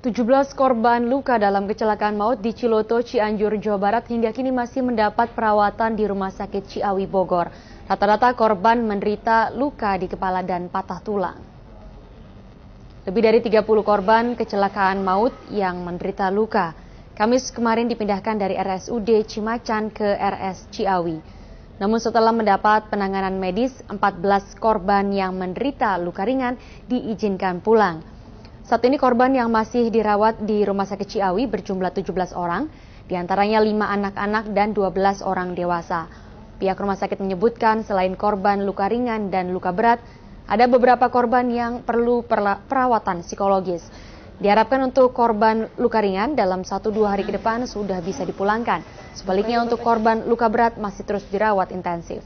17 korban luka dalam kecelakaan maut di Ciloto, Cianjur, Jawa Barat hingga kini masih mendapat perawatan di Rumah Sakit Ciawi Bogor. Rata-rata korban menderita luka di kepala dan patah tulang. Lebih dari 30 korban kecelakaan maut yang menderita luka. Kamis kemarin dipindahkan dari RSUD Cimacan ke RS Ciawi. Namun setelah mendapat penanganan medis, 14 korban yang menderita luka ringan diizinkan pulang. Saat ini korban yang masih dirawat di Rumah Sakit Ciawi berjumlah 17 orang, diantaranya 5 anak-anak dan 12 orang dewasa. Pihak rumah sakit menyebutkan selain korban luka ringan dan luka berat, ada beberapa korban yang perlu perawatan psikologis. Diharapkan untuk korban luka ringan dalam 1-2 hari ke depan sudah bisa dipulangkan. Sebaliknya untuk korban luka berat masih terus dirawat intensif.